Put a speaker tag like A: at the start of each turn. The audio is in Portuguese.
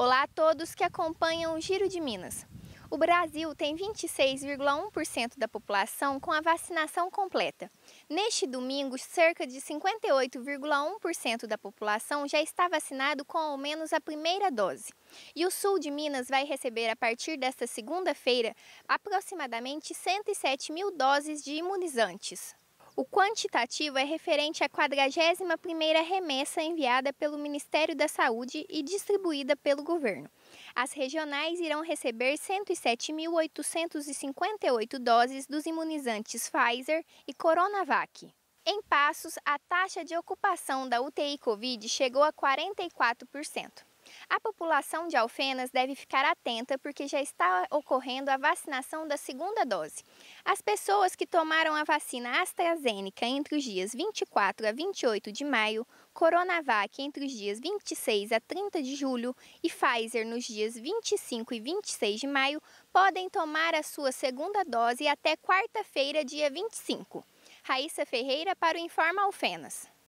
A: Olá a todos que acompanham o Giro de Minas. O Brasil tem 26,1% da população com a vacinação completa. Neste domingo, cerca de 58,1% da população já está vacinado com ao menos a primeira dose. E o sul de Minas vai receber, a partir desta segunda-feira, aproximadamente 107 mil doses de imunizantes. O quantitativo é referente à 41ª remessa enviada pelo Ministério da Saúde e distribuída pelo governo. As regionais irão receber 107.858 doses dos imunizantes Pfizer e Coronavac. Em Passos, a taxa de ocupação da UTI Covid chegou a 44%. A população de Alfenas deve ficar atenta porque já está ocorrendo a vacinação da segunda dose. As pessoas que tomaram a vacina AstraZeneca entre os dias 24 a 28 de maio, Coronavac entre os dias 26 a 30 de julho e Pfizer nos dias 25 e 26 de maio podem tomar a sua segunda dose até quarta-feira, dia 25. Raíssa Ferreira para o Informa Alfenas.